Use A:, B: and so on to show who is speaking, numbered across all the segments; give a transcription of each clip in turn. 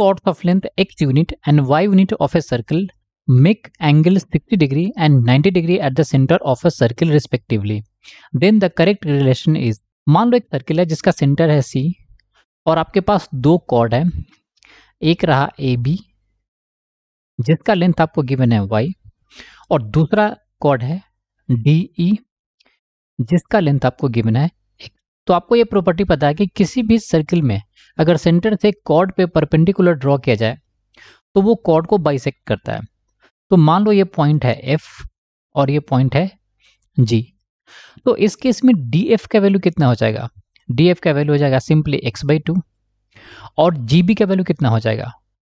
A: chords of length x unit and y unit of a circle make angles 60 degree and 90 degree at the center of a circle respectively. Then the correct relation is मान लो एक circle है जिसका centre है सी और आपके पास दो cord है एक रहा ए बी जिसका लेंथ आपको गिवन है वाई और दूसरा कॉर्ड है डी ई जिसका लेंथ आपको गिवन है तो आपको ये प्रॉपर्टी पता है कि किसी भी सर्किल में अगर सेंटर से कॉर्ड पे परपेंडिकुलर ड्रॉ किया जाए तो वो कॉर्ड को बाइसेक्ट करता है तो मान लो ये पॉइंट है एफ और ये पॉइंट है जी तो इस केस में डी एफ का वैल्यू कितना हो जाएगा डी एफ का वैल्यू हो जाएगा सिंपली एक्स बाई टू और जी बी का वैल्यू कितना हो जाएगा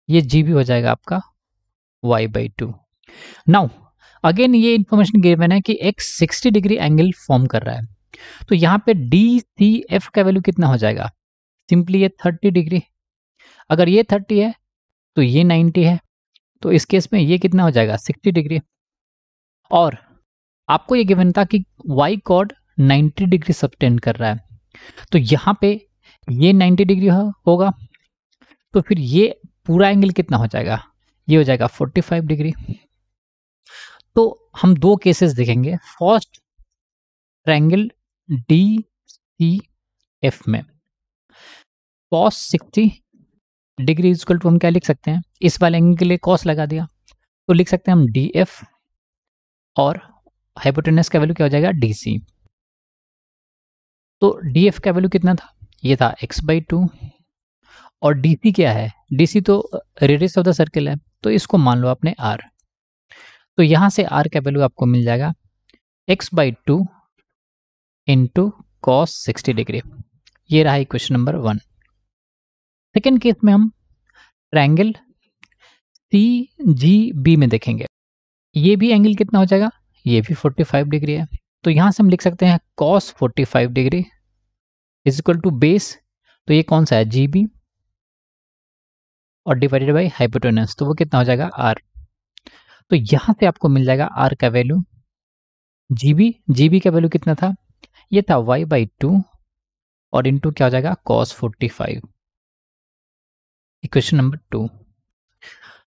A: ये जी बी हो जाएगा आपका Y by two now again ये इन्फॉर्मेशन गिवन है कि X sixty degree angle form कर रहा है तो यहाँ पे डी सी एफ का वैल्यू कितना हो जाएगा सिंपली ये थर्टी डिग्री अगर ये थर्टी है तो ये नाइन्टी है तो इस केस में ये कितना हो जाएगा सिक्सटी डिग्री और आपको ये गिवन था कि वाई कॉड 90 डिग्री सब्टेंड कर रहा है तो यहाँ पे ये 90 डिग्री हो, होगा तो फिर ये पूरा एंगल कितना हो जाएगा ये हो जाएगा 45 डिग्री तो हम दो केसेस देखेंगे first triangle D C F में cos sixty degree is equal to हम क्या लिख सकते हैं इस वाले एंगल के लिए कॉस लगा दिया तो लिख सकते हैं हम डी एफ और हाइपोटेनस का वैल्यू क्या हो जाएगा डी सी तो डी एफ का वैल्यू कितना था ये था एक्स बाई टू और डी सी क्या है डी सी तो रेडियस ऑफ द सर्किल है तो इसको मान लो आपने आर तो यहां से आर का वैल्यू आपको मिल जाएगा X by two into cos sixty degree ये रहा equation number one second case में हम ट्रायंगल सी जी बी में देखेंगे ये भी एंगल कितना हो जाएगा ये भी 45 डिग्री है तो यहाँ से हम लिख सकते हैं cos 45 degree is equal to base तो ये कौन सा है जी बी और डिवाइडेड बाई हाइपोटोनस तो वो कितना हो जाएगा आर तो यहाँ से आपको मिल जाएगा आर का value G B G B का वैल्यू कितना था ये था वाई बाई टू और इंटू क्या हो जाएगा cos forty five equation number two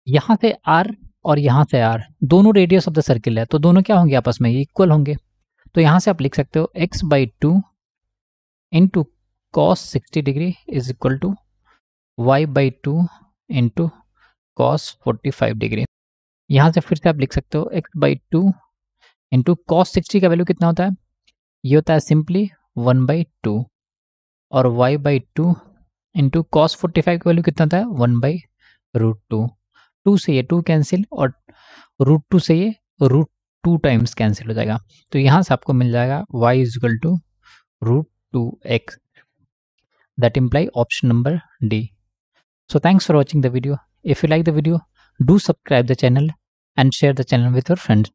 A: यहां से आर और यहां से आर दोनों रेडियस ऑफ द सर्किल है तो दोनों क्या होंगे आपस में इक्वल होंगे तो यहां से आप लिख सकते हो X by two into cos sixty degree is equal to Y by two into cos forty five degree यहां से फिर से आप लिख सकते हो X by two into cos sixty का वैल्यू कितना होता है ये होता है सिंपली वन बाई टू और Y by two into cos forty five की वैल्यू कितना था one by root two two से ये टू कैंसिल और रूट टू से ये रूट टू टाइम्स कैंसिल हो जाएगा तो यहाँ से आपको मिल जाएगा Y is equal to root two X that imply option number D so thanks for watching the video if you like the video do subscribe the channel and share the channel with your friends